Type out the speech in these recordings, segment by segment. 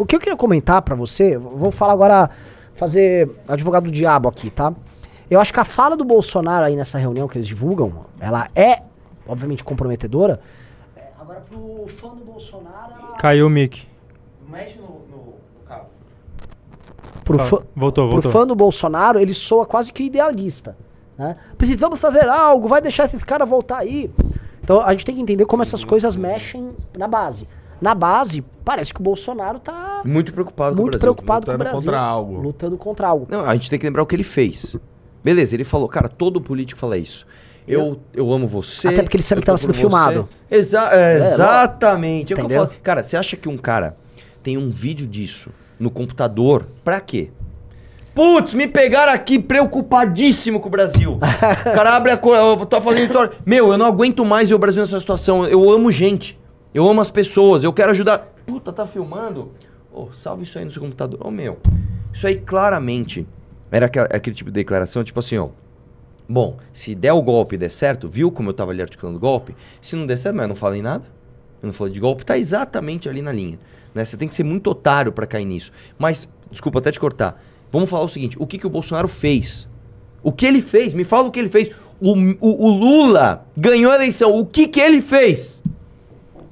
o que eu queria comentar para você, vou falar agora, fazer advogado do diabo aqui, tá? Eu acho que a fala do Bolsonaro aí nessa reunião que eles divulgam, ela é, obviamente, comprometedora. É, agora, pro fã do Bolsonaro. Ela... Caiu o mic. Mexe no, no, no cabo. Pro, ah, fã, voltou, voltou. pro fã do Bolsonaro, ele soa quase que idealista. Né? Precisamos fazer algo, vai deixar esses caras voltar aí. Então a gente tem que entender como essas coisas mexem na base na base, parece que o Bolsonaro tá. Muito preocupado muito com o Brasil. preocupado lutando com o Brasil, contra algo. Lutando contra algo. Não, a gente tem que lembrar o que ele fez. Beleza, ele falou, cara, todo político fala isso. Eu, eu amo você. Até porque ele sabe que estava sendo filmado. Exa é, é exatamente. É, é falo, cara, você acha que um cara tem um vídeo disso no computador? Pra quê? Putz, me pegaram aqui preocupadíssimo com o Brasil. o cara abre a. Eu tô fazendo história. Meu, eu não aguento mais ver o Brasil nessa situação. Eu amo gente. Eu amo as pessoas, eu quero ajudar. Puta, tá filmando? Oh, salve isso aí no seu computador. Ô, oh, meu. Isso aí claramente era aquele tipo de declaração, tipo assim, ó. Bom, se der o golpe e der certo, viu como eu tava ali articulando o golpe? Se não der certo, mas eu não falei nada. Eu não falei de golpe, tá exatamente ali na linha. Né? Você tem que ser muito otário para cair nisso. Mas, desculpa até te cortar. Vamos falar o seguinte: o que, que o Bolsonaro fez? O que ele fez? Me fala o que ele fez. O, o, o Lula ganhou a eleição. O que, que ele fez?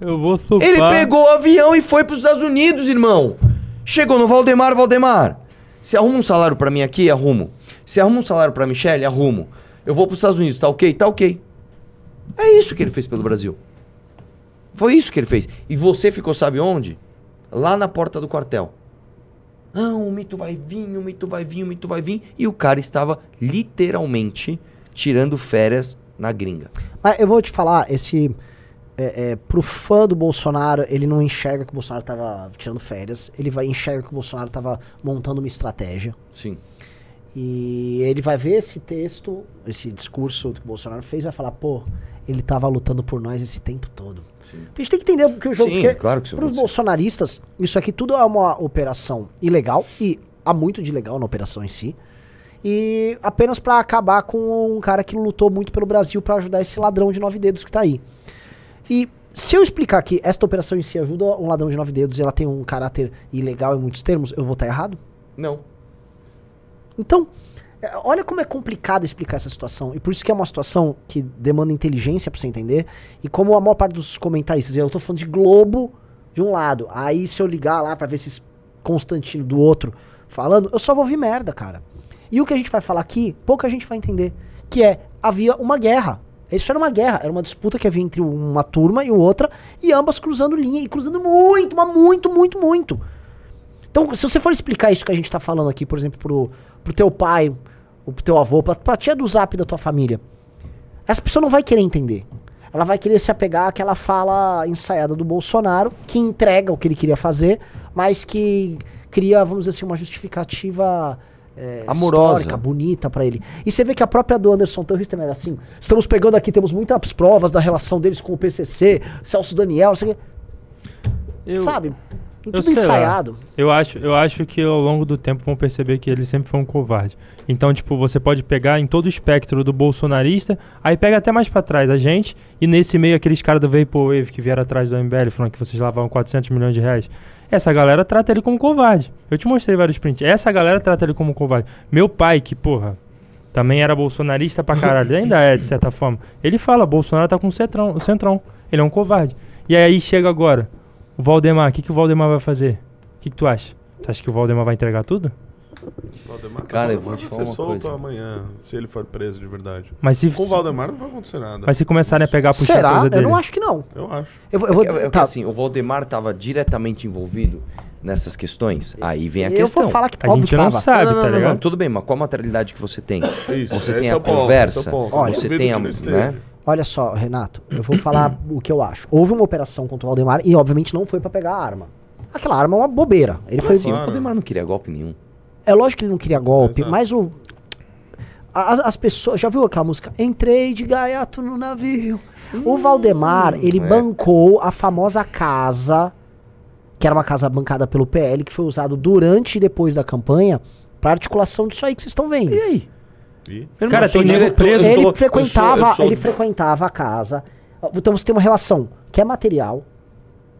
Eu vou surfar. Ele pegou o avião e foi para os Estados Unidos, irmão. Chegou no Valdemar, Valdemar. Se arruma um salário para mim aqui, arrumo. Se arruma um salário para Michelle, arrumo. Eu vou para os Estados Unidos, tá ok? Tá ok. É isso que ele fez pelo Brasil. Foi isso que ele fez. E você ficou, sabe onde? Lá na porta do quartel. Não, o mito vai vir, o mito vai vir, o mito vai vir. E o cara estava literalmente tirando férias na gringa. Mas eu vou te falar, esse é, é, pro fã do Bolsonaro, ele não enxerga que o Bolsonaro tava tirando férias, ele vai enxerga que o Bolsonaro tava montando uma estratégia. Sim. E ele vai ver esse texto, esse discurso que o Bolsonaro fez, vai falar, pô, ele tava lutando por nós esse tempo todo. Sim. A gente tem que entender que o jogo. Sim, é claro que Para os bolsonaristas, isso aqui tudo é uma operação ilegal, e há muito de legal na operação em si. E apenas para acabar com um cara que lutou muito pelo Brasil para ajudar esse ladrão de nove dedos que tá aí. E se eu explicar que esta operação em si ajuda um ladrão de nove dedos e ela tem um caráter ilegal em muitos termos, eu vou estar errado? Não. Então, é, olha como é complicado explicar essa situação. E por isso que é uma situação que demanda inteligência para você entender. E como a maior parte dos comentaristas, eu estou falando de Globo de um lado, aí se eu ligar lá para ver se Constantino do outro falando, eu só vou ouvir merda, cara. E o que a gente vai falar aqui, pouca gente vai entender, que é havia uma guerra isso era uma guerra, era uma disputa que havia entre uma turma e outra, e ambas cruzando linha, e cruzando muito, mas muito, muito, muito. Então, se você for explicar isso que a gente tá falando aqui, por exemplo, pro, pro teu pai, ou pro teu avô, pra, pra tia do zap da tua família, essa pessoa não vai querer entender. Ela vai querer se apegar àquela fala ensaiada do Bolsonaro, que entrega o que ele queria fazer, mas que cria, vamos dizer assim, uma justificativa é, amorosa, histórica, bonita para ele. E você vê que a própria do Anderson Torres também era assim. Estamos pegando aqui, temos muitas provas da relação deles com o PCC, Celso Daniel, Sabe? Tudo ensaiado. Eu acho, eu acho que ao longo do tempo vão perceber que ele sempre foi um covarde. Então, tipo, você pode pegar em todo o espectro do bolsonarista, aí pega até mais para trás a gente, e nesse meio aqueles caras do Vaporwave que vieram atrás do MBL falando que vocês lavavam 400 milhões de reais. Essa galera trata ele como covarde. Eu te mostrei vários prints. Essa galera trata ele como covarde. Meu pai, que porra, também era bolsonarista pra caralho, ainda é, de certa forma. Ele fala, Bolsonaro tá com o centrão, o centrão. Ele é um covarde. E aí chega agora, o Valdemar, o que, que o Valdemar vai fazer? O que, que tu acha? Tu acha que o Valdemar vai entregar tudo? Valdemar, Cara, eu vou te falar uma solto coisa. amanhã, se ele for preso de verdade. Mas se, Com o Valdemar não vai acontecer nada. Mas se começarem a pegar puxar Será? coisa dele. Eu não acho que não. Eu acho. Eu, eu é vou, é, é, tá. assim, o Valdemar estava diretamente envolvido nessas questões, aí vem a eu questão. Eu vou falar que a óbvio gente não tava. sabe, não, não, tá não, ligado? tudo bem, mas qual a materialidade que você tem? Isso, é você tem a é conversa, Olha, você tem a... Né? Olha só, Renato, eu vou falar o que eu acho. Houve uma operação contra o Valdemar e obviamente não foi para pegar a arma. Aquela arma é uma bobeira. Ele mas foi assim, o Valdemar não queria golpe nenhum. É lógico que ele não queria golpe, é, mas o. As, as, pessoas. Já viu aquela música? Entrei de gaiato no navio. Hum, o Valdemar, ele é. bancou a famosa casa, que era uma casa bancada pelo PL, que foi usado durante e depois da campanha, para articulação disso aí que vocês estão vendo. E aí? E? Cara, tem dinheiro preso. Ele, sou, frequentava, eu sou, eu sou... ele frequentava a casa. Então você tem uma relação que é material,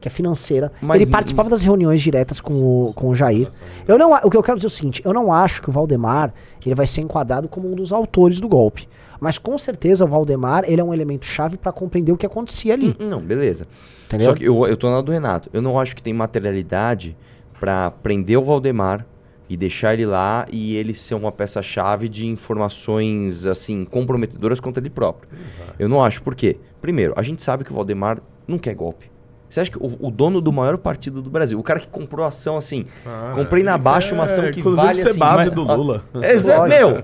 que é financeira. Mas ele participava das reuniões diretas com o, com o Jair. Eu não, o que eu quero dizer é o seguinte: eu não acho que o Valdemar ele vai ser enquadrado como um dos autores do golpe. Mas com certeza o Valdemar ele é um elemento chave para compreender o que acontecia ali. Hum, não, beleza. Entendeu? Só que eu, eu tô na do Renato. Eu não acho que tem materialidade para prender o Valdemar e deixar ele lá e ele ser uma peça-chave de informações assim comprometedoras contra ele próprio. Uhum. Eu não acho. Por quê? Primeiro, a gente sabe que o Valdemar não quer golpe. Você acha que o, o, dono do maior partido do Brasil, o cara que comprou ação assim, ah, comprei na é, baixa uma ação é, que vale ser é assim, base mas, do Lula. Ah, Exato, meu.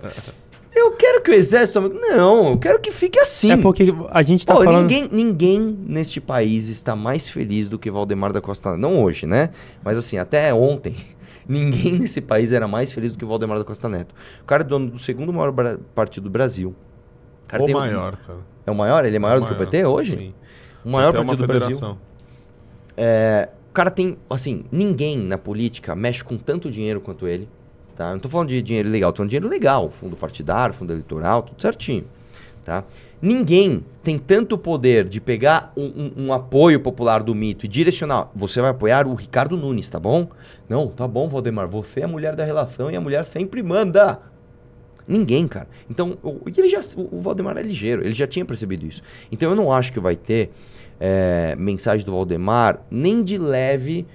Eu quero que o exército. Não, eu quero que fique assim. É porque a gente tá Pô, falando. Ninguém, ninguém neste país está mais feliz do que Valdemar da Costa. Não hoje, né? Mas assim, até ontem. Ninguém nesse país era mais feliz do que Valdemar da Costa Neto. O cara é dono do segundo maior partido do Brasil. O, o maior, um... cara. É o maior? Ele é maior, é maior do que o PT hoje? Sim. O maior partido do Brasil. É, o cara tem, assim, ninguém na política mexe com tanto dinheiro quanto ele. Tá? Não tô falando de dinheiro legal, tô falando de dinheiro legal, fundo partidário, fundo eleitoral, tudo certinho. Tá? Ninguém tem tanto poder de pegar um, um, um, apoio popular do mito e direcionar. Você vai apoiar o Ricardo Nunes, tá bom? Não, tá bom, Valdemar. Você é a mulher da relação e a mulher sempre manda. Ninguém, cara. Então, o, ele já, o Valdemar é ligeiro, ele já tinha percebido isso. Então, eu não acho que vai ter é, mensagem do Valdemar, nem de leve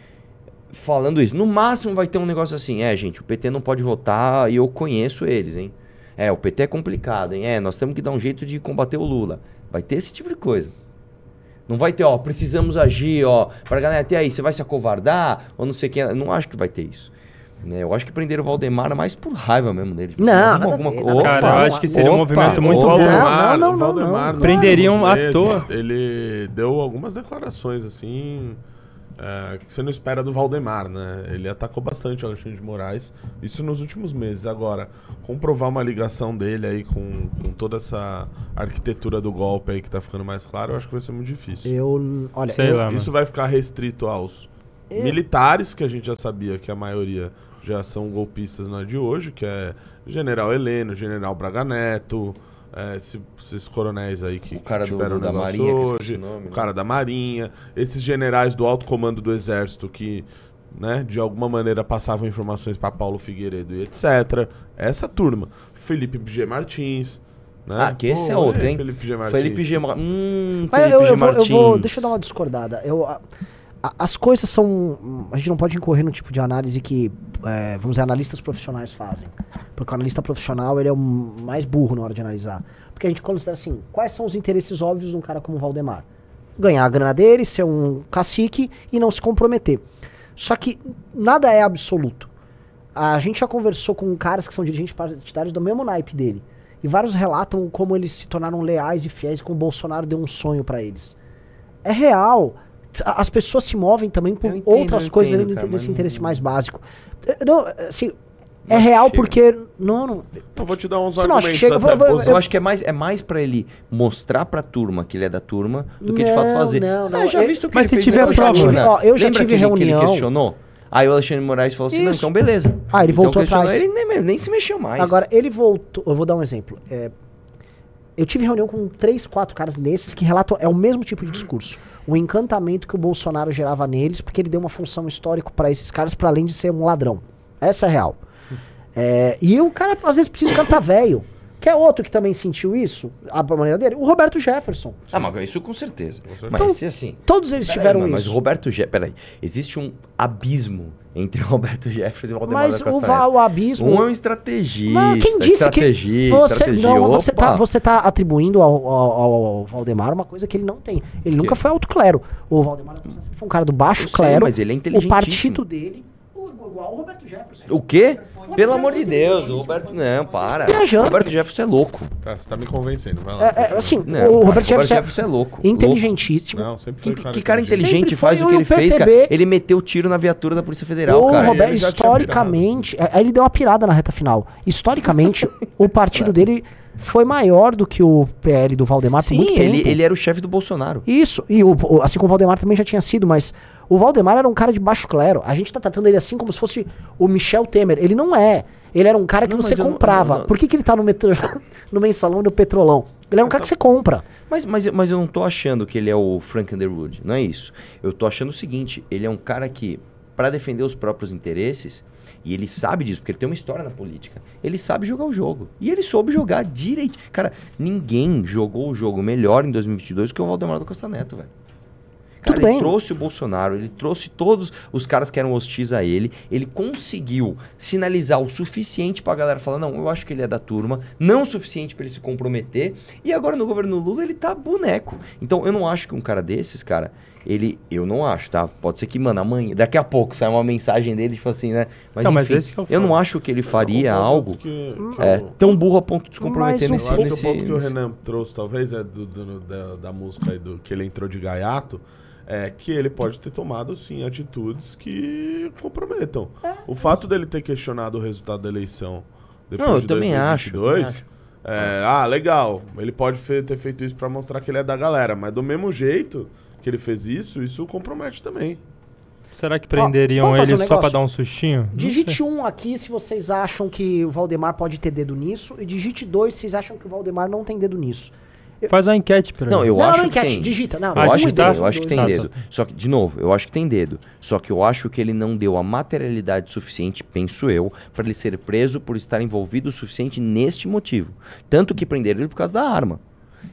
falando isso. No máximo vai ter um negócio assim, é, gente, o PT não pode votar e eu conheço eles, hein? É, o PT é complicado, hein? É, nós temos que dar um jeito de combater o Lula. Vai ter esse tipo de coisa. Não vai ter, ó, precisamos agir, ó, pra galera, até aí, você vai se acovardar ou não sei o que. Não acho que vai ter isso. Né? Eu acho que prenderam o Valdemar mais por raiva mesmo dele. Tipo, não, assim, não alguma ver, opa, Cara, eu acho que seria um movimento muito bom. Não, não, não, não, não, Prenderiam à toa. Ele deu algumas declarações assim. É, que você não espera do Valdemar, né? Ele atacou bastante o Alexandre de Moraes, isso nos últimos meses. Agora, comprovar uma ligação dele aí com, com toda essa arquitetura do golpe aí que tá ficando mais claro, eu acho que vai ser muito difícil. Eu, olha, eu, lá, isso vai ficar restrito aos eu... É. militares, que a gente já sabia que a maioria já são golpistas na de hoje, que é General Heleno, General Braga Neto, é, esses, esses, coronéis aí que, o cara que tiveram do, do da Marinha, hoje, nome, né? o cara da Marinha, esses generais do alto comando do Exército que, né, de alguma maneira passavam informações para Paulo Figueiredo e etc. Essa turma, Felipe G. Martins, né? Ah, que esse é Pô, é outro, hein? Felipe G. Martins. Felipe G. Hum, Felipe eu, eu, G. Martins. Vou, eu vou, deixa eu dar uma discordada. Eu, as coisas são. A gente não pode incorrer no tipo de análise que, é, vamos dizer, analistas profissionais fazem. Porque o analista profissional ele é o mais burro na hora de analisar. Porque a gente considera assim: quais são os interesses óbvios de um cara como o Valdemar? Ganhar a grana dele, ser um cacique e não se comprometer. Só que nada é absoluto. A gente já conversou com caras que são dirigentes partidários do mesmo naipe dele. E vários relatam como eles se tornaram leais e fiéis, como o Bolsonaro deu um sonho para eles. É real as pessoas se movem também por entendo, outras coisas entendo, além desse interesse mais básico. Eh, não, assim, é real chega. porque. Não, não. Eu vou te dar uns argumentos. Acha chega, vou, eu, acho que é mais, é mais pra ele mostrar pra turma que ele é da turma do que não, de fato fazer. Não, não. Ah, já é- visto que mas se tiver prova. Eu já tive, né? ó, eu já tive que reunião. Ele, questionou? Aí o Alexandre Moraes falou assim: não, então beleza. Ah, ele então voltou atrás. Ele nem, nem, se mexeu mais. Agora, ele voltou. Eu vou dar um exemplo. É, eu tive reunião com três, quatro caras desses que relatam é o mesmo tipo de discurso. O encantamento que o Bolsonaro gerava neles, porque ele deu uma função histórica para esses caras, para além de ser um ladrão. Essa é a real. É, e o cara, às vezes, precisa, o cara tá velho. Quer outro que também sentiu isso? A maneira dele? O Roberto Jefferson. Ah, mas isso com certeza. Com certeza. Mas então, assim. Todos eles tiveram aí, isso. Mas o Roberto Jefferson. Peraí. Existe um abismo entre o Roberto Jefferson e o Valdemar Mas da o, o abismo... Um é um estrategista, Mas quem disse estrategista, que você, estrategista. Não, você está você tá atribuindo ao, ao, ao, Valdemar uma coisa que ele não tem. Ele nunca foi alto clero. O Valdemar da Castanheda foi um cara do baixo Eu clero. Sei, mas ele é inteligentíssimo. O partido dele igual o Roberto Jefferson. O quê? Pelo amor de Deus, o Roberto. Não, para. Tá o Roberto Jefferson é louco. Tá, você tá me convencendo, vai lá. É, é, assim, não, o Roberto Jefferson, Jefferson é, é louco. Inteligentíssimo. Não, sempre foi cara que, cara inteligente faz o que ele PTB. fez, cara. Ele meteu tiro na viatura da Polícia Federal, o cara. Roberto, historicamente. É, aí ele deu uma pirada na reta final. Historicamente, o partido é. dele foi maior do que o PL do Valdemar Sim, por muito ele, tempo. ele era o chefe do Bolsonaro. Isso, e o, assim como o Valdemar também já tinha sido, mas o Valdemar era um cara de baixo clero. A gente tá tratando ele assim como se fosse o Michel Temer. Ele não é. Ele era um cara que não, você comprava. por que, que ele tá no, metro, no mensalão e no petrolão? Ele é um cara que você compra. Mas, mas, mas eu não tô achando que ele é o Frank Underwood. Não é isso. Eu tô achando o seguinte: ele é um cara que, para defender os próprios interesses, e ele sabe disso, porque ele tem uma história na política. Ele sabe jogar o jogo. E ele soube jogar direito. Cara, ninguém jogou o jogo melhor em 2022 que o Valdemar da Costa Neto, velho. Cara, ele bem. trouxe o Bolsonaro, ele trouxe todos os caras que eram hostis a ele, ele conseguiu sinalizar o suficiente pra galera falar: não, eu acho que ele é da turma, não o suficiente para ele se comprometer, e agora no governo Lula ele tá boneco. Então eu não acho que um cara desses, cara, ele. Eu não acho, tá? Pode ser que, mano, amanhã, daqui a pouco sai uma mensagem dele, tipo assim, né? Mas, não, enfim, mas esse que eu, é eu não acho que ele faria algo que, que é, eu... tão burro a ponto de se comprometer mas, nesse. Eu acho que o nesse... que o Renan trouxe, talvez, é do, do, da, da música aí do, que ele entrou de gaiato é que ele pode ter tomado, sim, atitudes que comprometam. É, o fato dele ter questionado o resultado da eleição depois não, eu de também 2022, acho. É, ah, legal. Ele pode ter feito isso para mostrar que ele é da galera, mas do mesmo jeito que ele fez isso, isso o compromete também. Será que prenderiam ele um só para dar um sustinho? Digite um aqui se vocês acham que o Valdemar pode ter dedo nisso e digite dois se vocês acham que o Valdemar não tem dedo nisso. Faz uma enquete pra Não, eu não, acho não, que enquete, tem. digita. Não, eu acho, que tem, eu acho que tem dedo. Só que, de novo, eu acho que tem dedo. Só que eu acho que ele não deu a materialidade suficiente, penso eu, para ele ser preso por estar envolvido o suficiente neste motivo. Tanto que prenderam ele por causa da arma.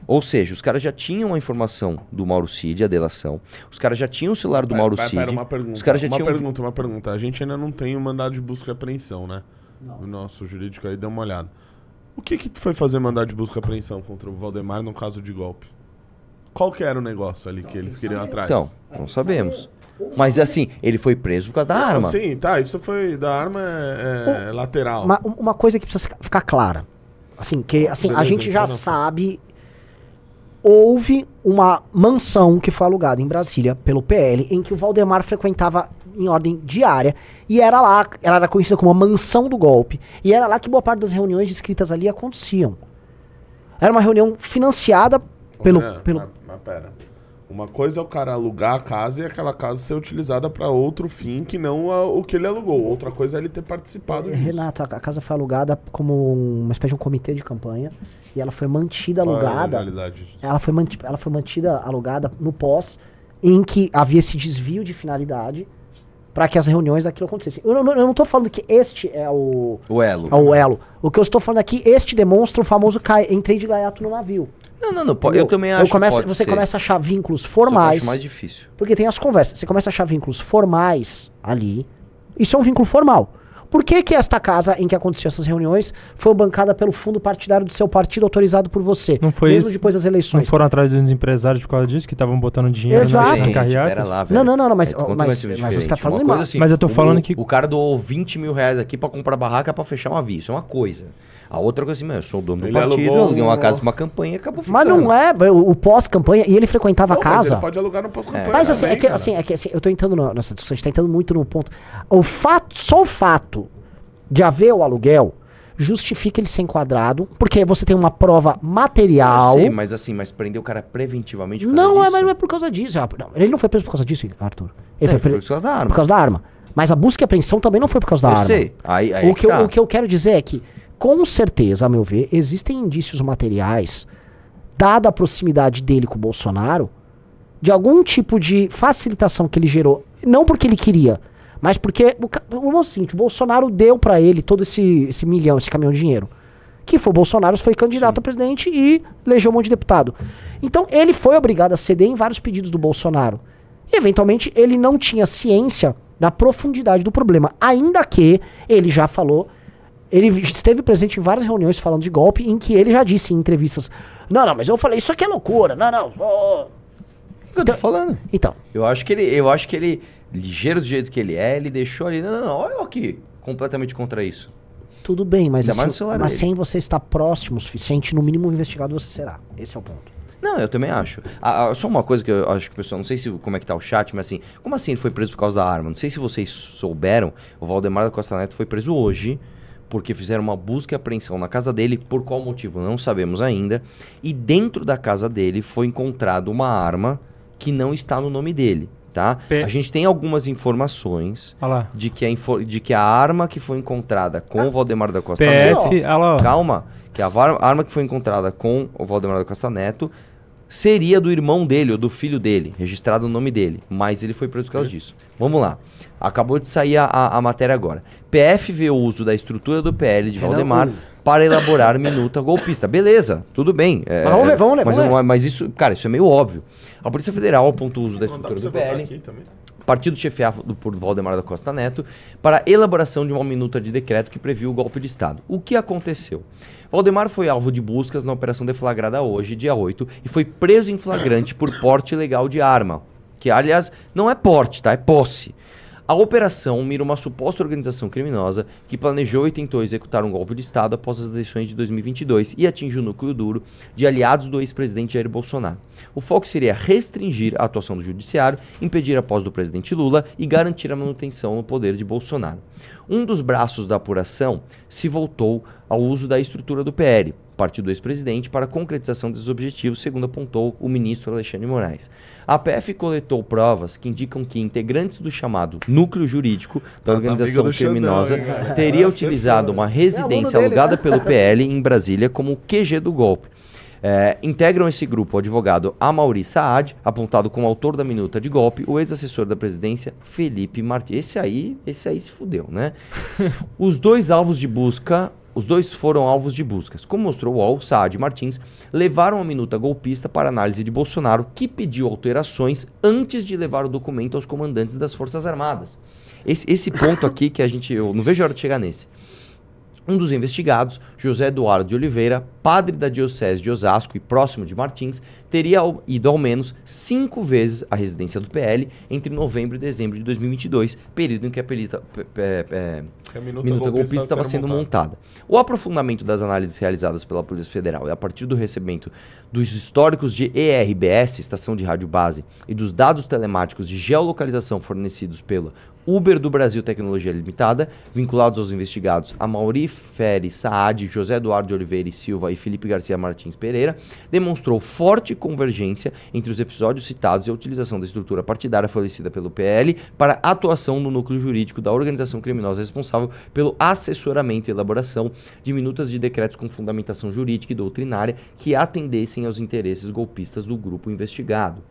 Ou seja, os caras já tinham a informação do Mauro Cid, a delação. Os caras já tinham o celular do Mauro pera, Cid. Pera, uma pergunta, os caras já uma tinham... pergunta, uma pergunta. A gente ainda não tem o mandado de busca e apreensão, né? Não. O nosso jurídico aí deu uma olhada. O que que tu foi fazer mandar de busca e apreensão contra o Valdemar no caso de golpe? Qual que era o negócio ali que eles queriam atrás? Então, não sabemos. Mas assim, ele foi preso por causa da arma. Sim, tá, isso foi da arma é, é lateral. Uma, uma coisa que precisa ficar clara. Assim, que assim, a gente já então sabe houve uma mansão que foi alugada em Brasília pelo PL, em que o Valdemar frequentava em ordem diária, e era lá, ela era conhecida como a mansão do golpe, e era lá que boa parte das reuniões escritas ali aconteciam. Era uma reunião financiada pelo. Não, é, pelo... Mas, mas pera. Uma coisa é o cara alugar a casa e aquela casa ser utilizada para outro fim que não a, o que ele alugou. Outra coisa é ele ter participado é, disso. Renato, a casa foi alugada como uma espécie de um comitê de campanha e ela foi mantida é alugada. É ela foi mantida, ela foi mantida alugada no pós em que havia esse desvio de finalidade para que as reuniões daquilo acontecessem. Eu não, eu não tô falando que este é o, o elo. É o elo. O que eu estou falando aqui, é este demonstra o famoso entrei de gaiato no navio. Não, não, não. Pode, eu, eu também acho. Eu começo, você ser. começa a achar vínculos formais. Eu mais difícil. Porque tem as conversas. Você começa a achar vínculos formais ali. Isso é um vínculo formal. Por que, que esta casa em que aconteceu essas reuniões foi bancada pelo fundo partidário do seu partido autorizado por você? Não foi mesmo isso? depois das eleições. Não foram atrás dos empresários por causa disso que estavam botando dinheiro Exato. na carreata? Lá, velho. Não, não, não, não mas, é, mas, mas, mas, você está falando mal. Assim, mas eu tô falando que o cara doou 20 mil reais aqui para comprar barraca para fechar um aviso, isso é uma coisa. A outra coisa assim, mano, eu sou o dono ele do partido, aluguei uma casa uma campanha e acabou ficando. Mas não é, o, o pós-campanha, e ele frequentava não, a casa. pode alugar no pós-campanha. É. Mas assim, também, né? é que, assim, é que assim, eu tô entrando nessa discussão, a gente tá entrando muito no ponto. O fato, só o fato de haver o aluguel, justifica ele ser enquadrado, porque você tem uma prova material. Eu sei, mas assim, mas prender o cara preventivamente por não, causa não, é, disso? Não, mas não é por causa disso. Ah, ele não foi preso por causa disso, Arthur. Ele é, foi, preso por causa da arma. Por causa da arma. Mas a busca e apreensão também não foi por causa da eu arma. Sei. Aí, aí o, que tá. eu, o que eu quero dizer é que, com certeza, a meu ver, existem indícios materiais, dada a proximidade dele com o Bolsonaro, de algum tipo de facilitação que ele gerou. Não porque ele queria, mas porque o, o, é o seguinte, o Bolsonaro deu para ele todo esse, esse milhão, esse caminhão de dinheiro. Que foi Bolsonaro, foi candidato Sim. a presidente e elegeu um monte de deputado. Então ele foi obrigado a ceder em vários pedidos do Bolsonaro. E eventualmente ele não tinha ciência da profundidade do problema. Ainda que ele já falou ele esteve presente em várias reuniões falando de golpe, em que ele já disse em entrevistas: Não, não, mas eu falei, isso aqui é loucura, não, não. Oh. O que eu tô então, falando? Então. Eu acho que ele. Eu acho que ele ligeiro do jeito que ele é, ele deixou ali, não, não, não olha aqui, completamente contra isso. Tudo bem, mas, assim, mas sem você estar próximo o suficiente, no mínimo investigado você será. Esse é o ponto. Não, eu também acho. Ah, só uma coisa que eu acho que o pessoal, não sei se como é que tá o chat, mas assim, como assim ele foi preso por causa da arma? Não sei se vocês souberam, o Valdemar da Costa Neto foi preso hoje porque fizeram uma busca e apreensão na casa dele, por qual motivo não sabemos ainda, e dentro da casa dele foi encontrado uma arma que não está no nome dele. Tá? A gente tem algumas informações de que, infor de que, a arma que foi encontrada com ah. o Valdemar da Costa Neto. Calma, que a arma que foi encontrada com o Valdemar da Costa Neto seria do irmão dele ou do filho dele, registrado o no nome dele, mas ele foi preso por causa disso. Vamos lá. Acabou de sair a, a matéria agora. PF vê o uso da estrutura do PL de Valdemar para elaborar minuta golpista. Beleza, tudo bem. É, mas vamos ver, vamos, Mas, vamos, é, mas isso, cara, isso é meio óbvio. A Polícia Federal aponta o uso da estrutura do PL. partido chefiado por Valdemar da Costa Neto, para a elaboração de uma minuta de decreto que previu o golpe de Estado. O que aconteceu? Valdemar foi alvo de buscas na operação deflagrada hoje, dia 8, e foi preso em flagrante por porte ilegal de arma. Que, aliás, não é porte, tá? É posse. A operação mira uma suposta organização criminosa que planejou e tentou executar um golpe de Estado após as eleições de 2022 e atinge o núcleo duro de aliados do ex-presidente Jair Bolsonaro. O foco seria restringir a atuação do judiciário, impedir a posse do presidente Lula e garantir a manutenção no poder de Bolsonaro. Um dos braços da apuração se voltou ao uso da estrutura do PL, partir do ex-presidente para a concretização desses objetivos, segundo apontou o ministro Alexandre Moraes. A PF coletou provas que indicam que integrantes do chamado núcleo jurídico da ah, tá organização tá criminosa Xandão, teria utilizado uma é residência é alugada né? pelo PL em Brasília como QG do golpe. É, integram esse grupo o advogado Amauri Saad, apontado como autor da minuta de golpe, o ex-assessor da presidência Felipe Martins. Esse aí, esse aí se fudeu, né? Os dois alvos de busca os dois foram alvos de buscas. Como mostrou o UOL, Saad e Martins levaram a minuta golpista para análise de Bolsonaro, que pediu alterações antes de levar o documento aos comandantes das Forças Armadas. Esse, esse ponto aqui que a gente. Eu não vejo a hora de chegar nesse. Um dos investigados, José Eduardo de Oliveira, padre da Diocese de Osasco e próximo de Martins, teria ido ao menos cinco vezes à residência do PL entre novembro e dezembro de 2022, período em que a pelita, pe, a minuta, minuta golpista estava sendo montada. montada. O aprofundamento das análises realizadas pela Polícia Federal e a partir do recebimento dos históricos de ERBS, estação de rádio base, e dos dados telemáticos de geolocalização fornecidos pela Uber do Brasil Tecnologia Limitada, vinculados aos investigados a Ferri Saad, José Eduardo Oliveira e Silva e Felipe Garcia Martins Pereira, demonstrou forte convergência entre os episódios citados e a utilização da estrutura partidária fornecida pelo PL para atuação no núcleo jurídico da organização criminosa responsável pelo assessoramento e elaboração de minutas de decretos com fundamentação jurídica e doutrinária que atendessem aos interesses golpistas do grupo investigado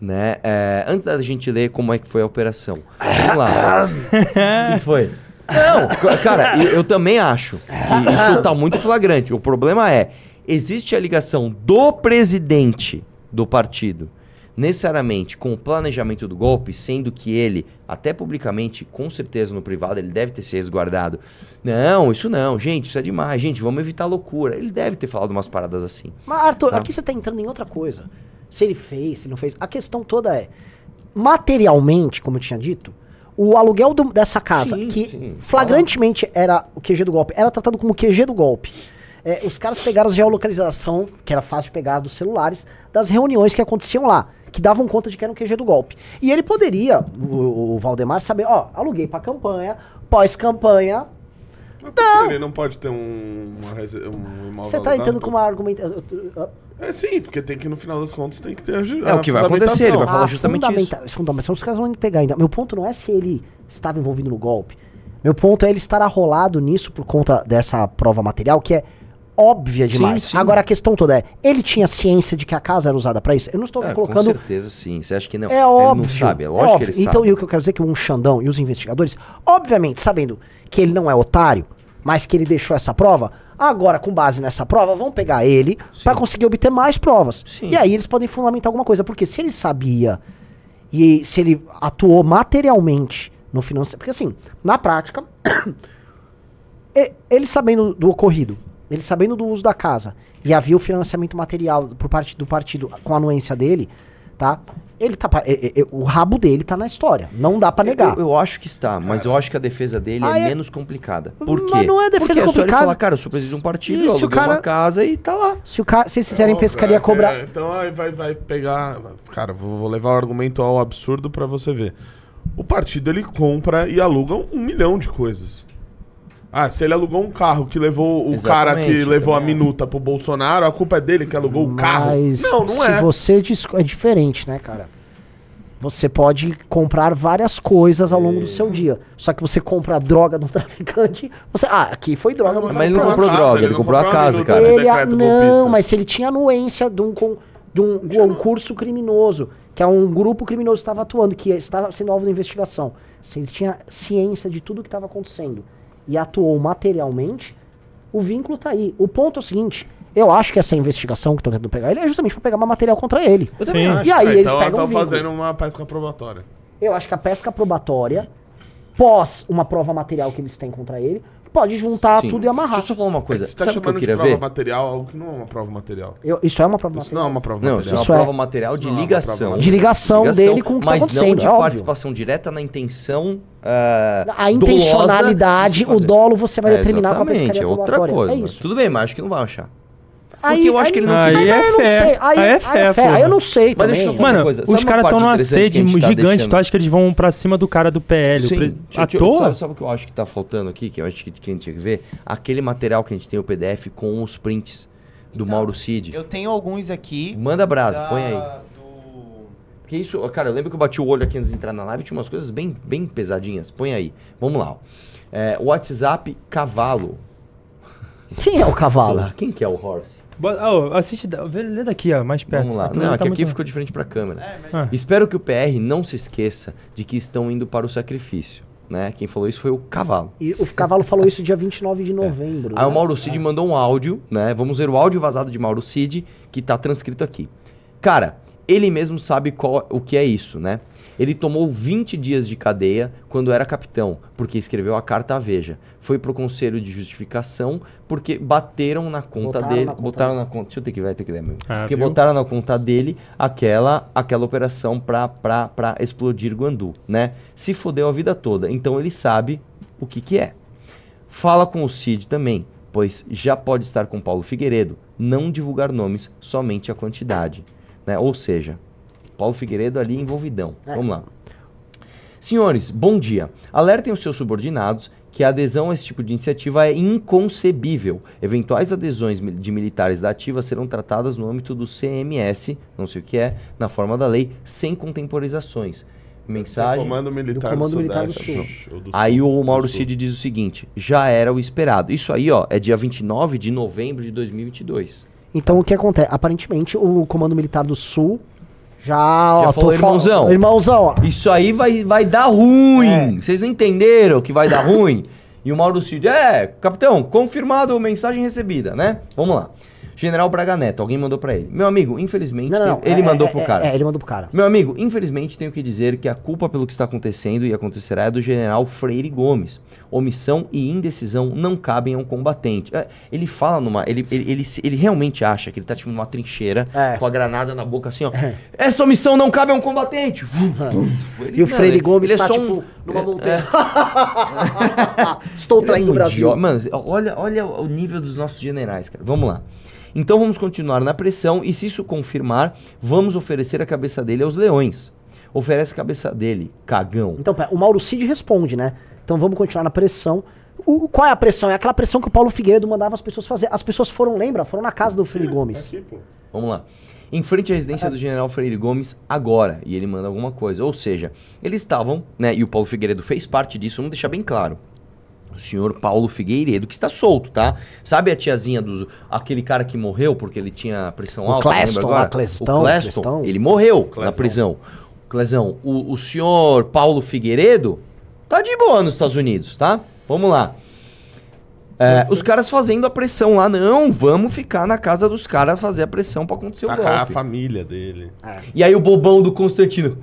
né? É, antes da gente ler como é que foi a operação. Vamos lá. O que foi? Não, cara, eu, eu, também acho que isso tá muito flagrante. O problema é, existe a ligação do presidente do partido necessariamente com o planejamento do golpe, sendo que ele, até publicamente, com certeza no privado, ele deve ter se resguardado. Não, isso não, gente, isso é demais, gente, vamos evitar loucura. Ele deve ter falado umas paradas assim. Mas, Arthur, tá? aqui você está entrando em outra coisa. Se ele fez, se não fez. A questão toda é, materialmente, como eu tinha dito, o aluguel do, dessa casa, sim, que sim, flagrantemente era o QG do golpe, era tratado como QG do golpe. É, os caras pegaram a geolocalização, que era fácil de pegar dos celulares, das reuniões que aconteciam lá, que davam conta de que era um QG do golpe. E ele poderia, o, o Valdemar, saber, ó, aluguei pra campanha, pós-campanha, não. Ele não pode ter um, um imóvel. Você tá entrando com uma argumentação. É sim, porque tem que, no final das contas, tem que ter a É o que vai acontecer, ele vai falar ah, justamente isso. Fundamentação, os caras vão pegar ainda. Meu ponto não é se ele estava envolvido no golpe. Meu ponto é ele estar arrolado nisso por conta dessa prova material, que é óbvia demais. Sim, sim. Agora a questão toda é, ele tinha ciência de que a casa era usada para isso? Eu não estou é, colocando. Com certeza sim. Você acha que não? É óbvio. Ele não sabe, é, é lógico é que ele então, sabe. Então, o que eu quero dizer é que o um Xandão e os investigadores, obviamente, sabendo que ele não é otário, mas que ele deixou essa prova, agora com base nessa prova, vão pegar ele para conseguir obter mais provas. Sim. E aí eles podem fundamentar alguma coisa, porque se ele sabia e se ele atuou materialmente no financeiro, porque assim, na prática, ele sabendo do ocorrido, ele sabendo do uso da casa e havia o financiamento material por parte do partido com a anuência dele, tá? Ele tá é, é, o rabo dele tá na história. Não dá para negar. Eu, eu, acho que está, mas cara. eu acho que a defesa dele é ah, é, é, menos complicada. Por quê? Mas não é defesa Porque complicada. É ele fala, cara, eu sou presidente de um partido, eu cara... uma casa e tá lá. Se o cara, se eles fizerem pescaria cobrar. É, então aí vai, vai pegar, cara, vou, vou levar o argumento ao absurdo para você ver. O partido ele compra e aluga um milhão de coisas. Ah, se ele alugou um carro que levou o Exatamente, cara que levou a minuta pro Bolsonaro, a culpa é dele que alugou Mas o carro. Não, não se é. você é diferente, né, cara? Você pode comprar várias coisas ao longo do seu dia. Só que você compra a droga do traficante. Você, ah, aqui foi droga do Mas ele não comprou droga, ah, ele, comprou, a casa, cara. Ele, é não, mas se ele tinha anuência de um, de um concurso um criminoso, que é um grupo criminoso que estava atuando, que está sendo alvo da investigação. Se ele tinha ciência de tudo que estava acontecendo e atuou materialmente, o vínculo tá aí. O ponto é o seguinte. Eu acho que essa investigação que estão tentando pegar ele é justamente para pegar material contra ele. Eu também acho. E aí é, eles então pegam Então tá fazendo uma pesca probatória. Eu acho que a pesca probatória, pós uma prova material que eles têm contra ele, pode juntar Sim. tudo e amarrar. Deixa eu só falar uma é coisa. você tá Sabe o que eu queria de prova ver? material é algo que não é uma prova material. Eu, isso é uma prova isso material. não é uma prova não, material. isso é uma é prova material de ligação. De ligação dele com o que tá mas tá não de participação direta na intenção uh, A intencionalidade, o dolo você vai é, determinar exatamente, com a Exatamente, é outra coisa. É isso. Tudo bem, mas acho que não vai achar. Aí, porque eu acho aí, que ele não aí, é fé. Aí, é fé, fé. Aí é é eu não sei Mas também. Deixa eu Mano, coisa. os caras estão numa sede tá gigante. Tu acha que eles vão pra cima do cara do PL? Sim. Pre... Deixa, à toa? Sabe, sabe, o que eu acho que tá faltando aqui? Que eu acho que, que a gente tinha que ver? Aquele material que a gente tem, o PDF, com os prints do então, Mauro Cid. Eu tenho alguns aqui. Manda brasa, da... põe aí. Porque isso, cara, eu lembro que eu bati o olho aqui antes de entrar na live, tinha umas coisas bem, bem pesadinhas. Põe aí. Vamos lá. É, WhatsApp Cavalo. Quem é o cavalo? Quem que é o horse? Boa, oh, assiste, lê daqui, ó, mais perto. Vamos lá. Tá não, é que aqui tá ficou diferente para a câmera. É, mas... ah. Espero que o PR não se esqueça de que estão indo para o sacrifício. Né? Quem falou isso foi o Cavalo. E o Cavalo falou isso dia 29 de é. novembro. É. Aí né? o Mauro Cid é. mandou um áudio, né? Vamos ver o áudio vazado de Mauro Cid, que está transcrito aqui. Cara, ele mesmo sabe qual, o que é isso, né? Ele tomou 20 dias de cadeia quando era capitão, porque escreveu a carta à Veja. Foi pro conselho de justificação porque bateram na conta botaram dele, na botaram na conta, deixa eu ter que vai ter que ler mesmo. Ah, porque viu? botaram na conta dele aquela aquela operação pra, pra, pra explodir Guandu, né? Se fodeu a vida toda. Então ele sabe o que que é. Fala com o Cid também, pois já pode estar com Paulo Figueiredo, não divulgar nomes, somente a quantidade, né? Ou seja, Paulo Figueiredo ali envolvidão. É. Vamos lá. Senhores, bom dia. Alertem os seus subordinados que a adesão a esse tipo de iniciativa é inconcebível. Eventuais adesões de militares da ativa serão tratadas no âmbito do CMS, não sei o que é, na forma da lei, sem contemporizações. Mensagem. comando militar do, comando do, militar do Sul. Sul. Aí o Mauro Cid diz o seguinte: já era o esperado. Isso aí, ó, é dia 29 de novembro de 2022. Então o que acontece? Aparentemente, o Comando Militar do Sul já, ó, Já falou, irmãozão. Fal... Irmãozão, ó. Isso aí vai, vai dar ruim. É. Vocês é. não entenderam que vai dar ruim? E o Mauro Cid, é, capitão, confirmado mensagem recebida, né? Vamos lá. General Braga Neto, alguém mandou para ele. Meu amigo, infelizmente, não, não, ele é, mandou é, pro é, cara. É, é, ele mandou pro cara. Meu amigo, infelizmente tenho que dizer que a culpa pelo que está acontecendo e acontecerá é do General Freire Gomes. Omissão e indecisão não cabem a um combatente. É, ele fala numa, ele, ele, ele, ele realmente acha que ele tá tipo numa trincheira é. com a granada na boca assim, ó. Essa omissão não cabe a um combatente. e o Freire Gomes ele tá, tipo, um... numa montanha. Estou traindo o Brasil. Mano, olha, olha o nível dos nossos generais, cara. Vamos lá. Então vamos continuar na pressão e, se isso confirmar, vamos oferecer a cabeça dele aos leões. Oferece a cabeça dele, cagão. Então, o Mauro Cid responde, né? Então vamos continuar na pressão. O, qual é a pressão? É aquela pressão que o Paulo Figueiredo mandava as pessoas fazer. As pessoas foram, lembra? Foram na casa do Freire Gomes. É aqui, vamos lá em frente à residência do general Freire Gomes agora. E ele manda alguma coisa. Ou seja, eles estavam, né? E o Paulo Figueiredo fez parte disso, vamos deixar bem claro o senhor Paulo Figueiredo, que está solto, tá? Sabe a tiazinha do. aquele cara que morreu porque ele tinha pressão o alta? Cleston, agora? Clestão, o Cleston, Cleston, ele morreu Cleston. na prisão. Clezão, o, o senhor Paulo Figueiredo tá de boa nos Estados Unidos, tá? Vamos lá. É, os caras fazendo a pressão lá, não, vamos ficar na casa dos caras fazer a pressão para acontecer o golpe. a família dele. É. E aí o bobão do Constantino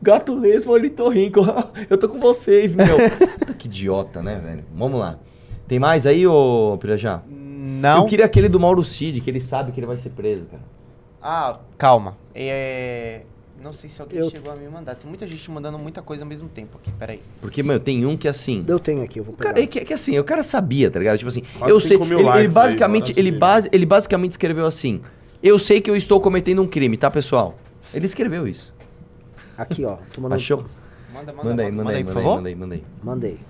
gato lesbo, ornitorrinco. Eu tô com vocês, meu. que idiota, né, velho? Vamos lá. Tem mais aí, ô Pirajá? Não. Eu queria aquele do Mauro Cid, que ele sabe que ele vai ser preso, cara. Ah, calma. É... Não sei se alguém eu... chegou a me mandar. Tem muita gente mandando muita coisa ao mesmo tempo aqui, peraí. Porque, meu, tem um que é assim. Eu tenho aqui, eu vou pegar. Cara, é que, é que assim, o cara sabia, tá ligado? Tipo assim, Quase eu sei. Ele, ele, basicamente, aí, ele, base, ele basicamente escreveu assim: Eu sei que eu estou cometendo um crime, tá, pessoal? Ele escreveu isso. Aqui, ó. mandou Achou? Manda, manda, manda, aí, manda, aí, por favor. Manda aí, manda aí. Mandei.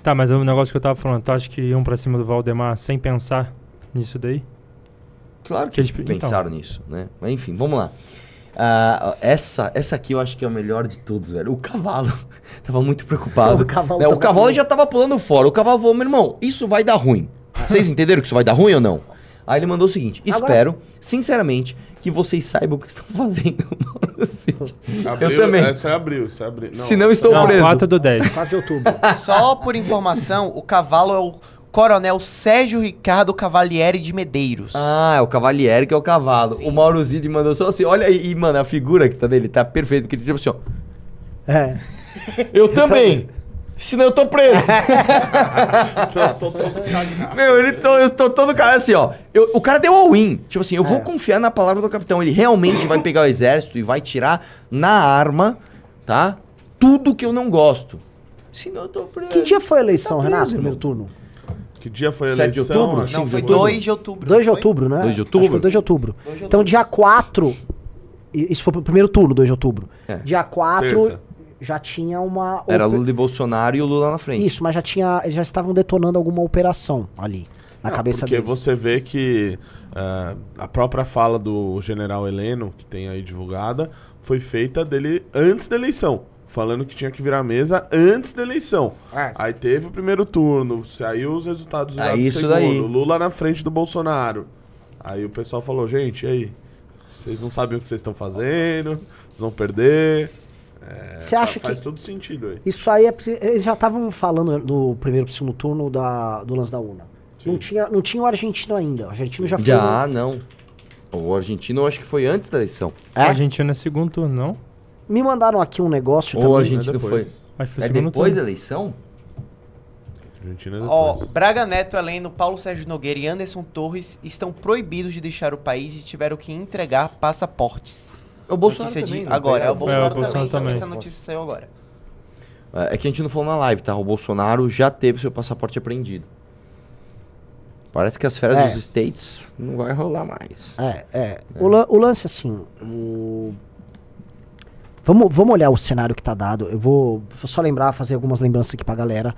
Tá, mas o negócio que eu tava falando, tu acha que iam pra cima do Valdemar sem pensar nisso daí? Claro que, eles então. pensaram então. nisso, né? Mas enfim, vamos lá. Uh, essa, essa aqui eu acho que é o melhor de todos, velho. O cavalo tava muito preocupado. o cavalo, né? o cavalo já tava pulando fora. O cavalo falou, meu irmão, isso vai dar ruim. Vocês entenderam que isso vai dar ruim ou não? Aí ele mandou o seguinte: Agora... espero, sinceramente, que vocês saibam o que estão fazendo. abril, eu também. Essa é abril, essa é abril. Não, Se não estou não, preso. 4 do 10. 4 de outubro. Só por informação, o cavalo é o Coronel Sérgio Ricardo Cavalieri de Medeiros. Ah, é o Cavalieri que é o cavalo. Sim. O Mauro Zid mandou só assim, olha aí, mano, a figura que tá dele tá perfeita, porque ele tipo assim, ó. É. Eu também. Tá Senão eu tô preso. eu tô todo cagado. Meu, ele tô, eu tô todo cagado assim, ó. Eu, o cara deu all-in. Tipo assim, eu vou é. confiar na palavra do capitão. Ele realmente vai pegar o exército e vai tirar na arma, tá? Tudo que eu não gosto. Senão eu tô preso. Que dia foi a eleição, tá preso, Renato, primeiro turno? Que dia foi a eleição? 7 de outubro? Não, foi 2 de outubro. 2 de outubro, né? 2 de outubro? Acho foi 2 de outubro. Então, dia 4... Isso foi pro primeiro turno, 2 de outubro. É. Dia 4, terça já tinha uma. Era Lula e Bolsonaro e o Lula na frente. Isso, mas já tinha. Eles já estavam detonando alguma operação ali. Na Não, cabeça porque deles. você vê que uh, a própria fala do general Heleno, que tem aí divulgada, foi feita dele antes da eleição. Falando que tinha que virar mesa antes da eleição. É. Aí teve o primeiro turno, saiu os resultados é isso segundo, daí. Lula na frente do Bolsonaro. Aí o pessoal falou, gente, e aí? Vocês não sabem o que vocês estão fazendo, vocês vão perder. É, acha faz que. Faz todo sentido aí. Isso aí é. Eles já estavam falando no primeiro segundo turno da, do lance da UNA. Sim. Não tinha, não tinha o argentino ainda. O argentino já foi. Já, no... não. O argentino eu acho que foi antes da eleição. É? O argentino é segundo turno, não? Me mandaram aqui um negócio o argentino é foi. Mas foi é depois da eleição? Argentina é Ó, oh, Braga Neto, Heleno, Paulo Sérgio Nogueira e Anderson Torres estão proibidos de deixar o país e tiveram que entregar passaportes. O Bolsonaro também, de né? agora. É, o Bolsonaro, é, o Bolsonaro também, também. essa notícia saiu agora. É, é que a gente não falou na live, tá? O Bolsonaro já teve seu passaporte apreendido. Parece que as férias é. dos States não vai rolar mais. É, é. é. O, lan o, lance, assim, o... Vamos, vamos olhar o cenário que tá dado. Eu vou, vou só lembrar, fazer algumas lembranças aqui pra galera.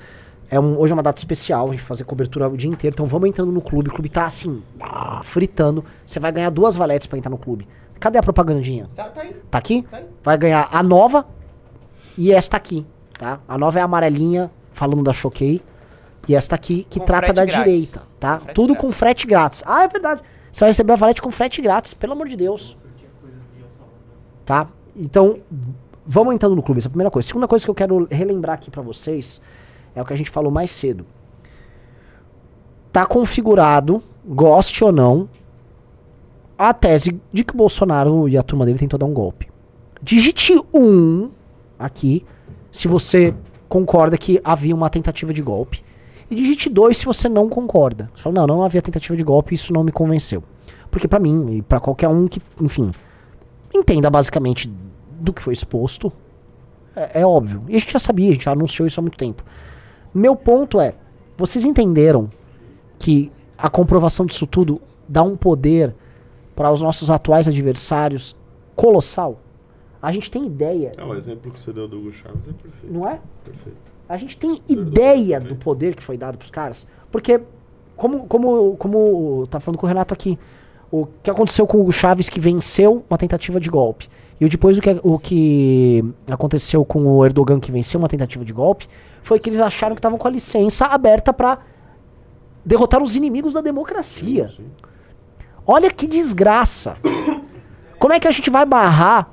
É um, hoje é uma data especial, a gente fazer cobertura o dia inteiro. Então vamos entrando no clube. O clube tá assim, ah, fritando. Você vai ganhar duas valetes para entrar no clube. Cadê a propagandinha? Tá, tá aí. Tá aqui? Tá aí. Vai ganhar a nova e esta aqui, tá? A nova é a amarelinha, falando da Choquei. E esta aqui, que com trata da grátis. direita, tá? Com Tudo grátis. com frete grátis. Ah, é verdade. Você vai receber a valete com frete grátis, pelo amor de Deus. Né? Tá? Então, vamos entrando no clube, essa é a primeira coisa. Segunda coisa que eu quero relembrar aqui para vocês é o que a gente falou mais cedo. Tá configurado, goste ou não, a tese de que o Bolsonaro e a turma dele tentou dar um golpe. Digite um aqui se você concorda que havia uma tentativa de golpe. E digite dois se você não concorda. Você fala, não, não havia tentativa de golpe, isso não me convenceu. Porque para mim, e para qualquer um que, enfim, entenda basicamente do que foi exposto, é, é, óbvio. E a gente já sabia, a gente já anunciou isso há muito tempo. Meu ponto é, vocês entenderam que a comprovação disso tudo dá um poder para os nossos atuais adversários colossal. A gente tem ideia. É, o exemplo que você deu do Hugo Chaves é perfeito. Não é? Perfeito. A gente tem ideia do poder que foi dado para os caras. Porque, como, como, como tá falando com o Renato aqui, o que aconteceu com o Hugo Chaves que venceu uma tentativa de golpe. E depois o que, o que aconteceu com o Erdogan que venceu uma tentativa de golpe foi que eles acharam que estavam com a licença aberta para derrotar os inimigos da democracia. Sim, sim. Olha que desgraça. Como é que a gente vai barrar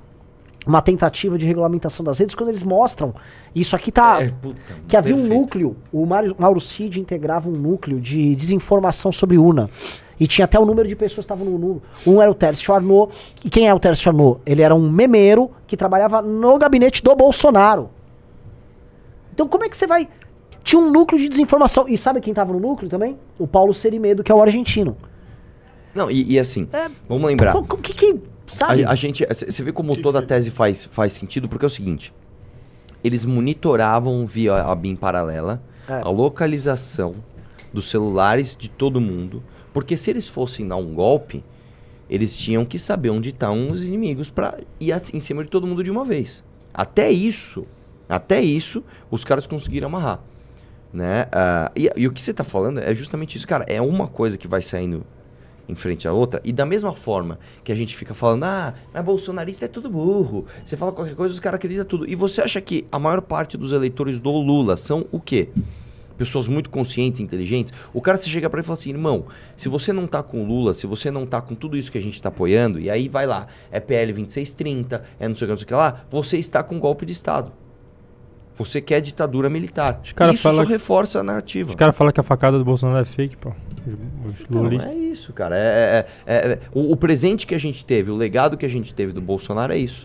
uma tentativa de regulamentação das redes quando eles mostram isso aqui tá é, puta, que havia perfeito. um núcleo o Mário, Mauro Cid integrava um núcleo de desinformação sobre UNA e tinha até o número de pessoas que estavam no número um era o Tercio Arnaud e quem é o Tercio Arnaud? ele era um memeiro que trabalhava no gabinete do Bolsonaro então como é que você vai tinha um núcleo de desinformação e sabe quem estava no núcleo também? o Paulo Serimedo que é o argentino não, e, e assim, é, vamos lembrar. Como, como que, que sabe? A, a gente, você é, vê como que toda a tese faz, faz sentido, porque é o seguinte: eles monitoravam via a BIM paralela é. a localização dos celulares de todo mundo, porque se eles fossem dar um golpe, eles tinham que saber onde estão os inimigos para ir assim, em cima de todo mundo de uma vez. Até isso, até isso, os caras conseguiram amarrar. Né? Uh, e, e, o que você está falando é justamente isso, cara. É uma coisa que vai saindo em frente à outra. E da mesma forma que a gente fica falando, ah, mas bolsonarista é tudo burro. Você fala qualquer coisa, os caras acreditam tudo. E você acha que a maior parte dos eleitores do Lula são o quê? Pessoas muito conscientes, inteligentes. O cara se chega para ele e fala assim, irmão, se você não tá com Lula, se você não tá com tudo isso que a gente tá apoiando, e aí vai lá, é PL 2630, é não sei o que, não sei o que lá, você está com golpe de Estado. Você quer ditadura militar. cara isso fala, só reforça a narrativa. Os caras falam que a facada do Bolsonaro é fake, pô. Os, os Não, é isso, cara. É, é, é, é, o, o presente que a gente teve, o legado que a gente teve do Bolsonaro é isso.